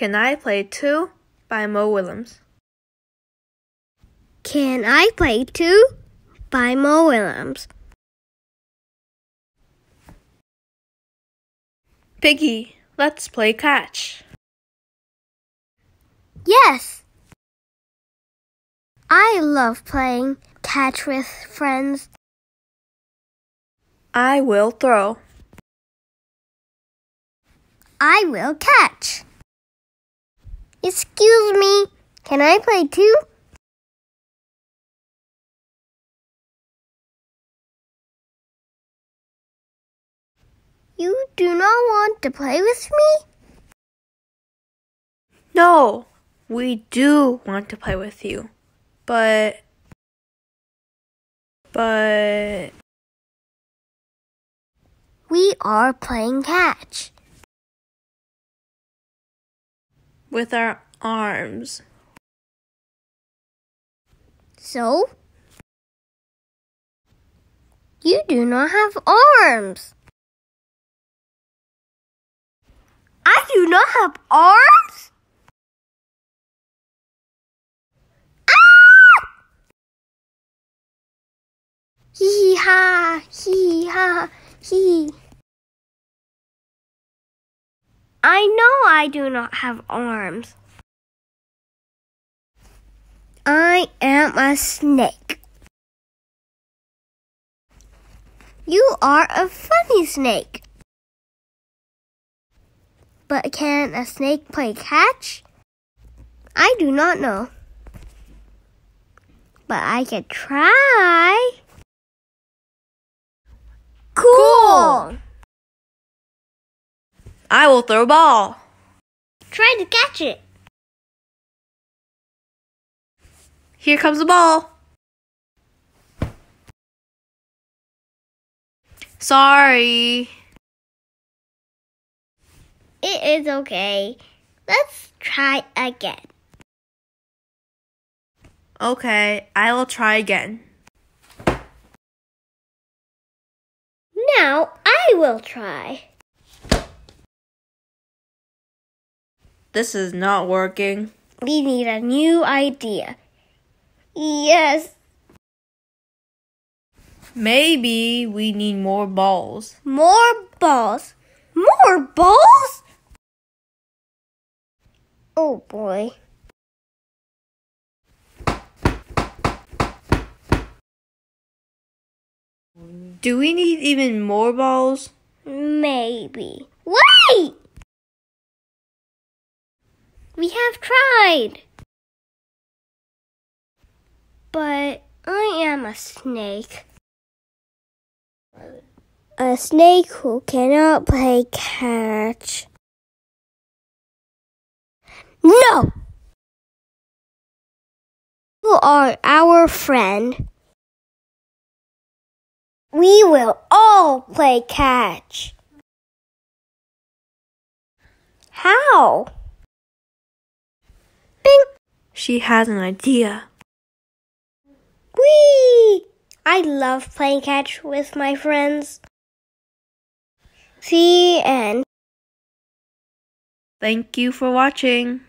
Can I Play two by Mo Willems. Can I Play two by Mo Willems. Piggy, let's play catch. Yes! I love playing catch with friends. I will throw. I will catch. Excuse me, can I play too? You do not want to play with me? No, we do want to play with you. But. But. We are playing catch. with our arms. So? You do not have arms. I do not have arms? Ah! Hee hee ha, hee ha, hee. I know I do not have arms. I am a snake. You are a funny snake. But can a snake play catch? I do not know. But I can try. I will throw a ball. Try to catch it. Here comes the ball. Sorry. It is okay. Let's try again. Okay, I will try again. Now I will try. This is not working. We need a new idea. Yes. Maybe we need more balls. More balls? More balls? Oh boy. Do we need even more balls? Maybe. Wait! We have tried. But I am a snake. A snake who cannot play catch. No! You are our friend. We will all play catch. How? Bing! She has an idea. Whee! I love playing catch with my friends. The end. Thank you for watching.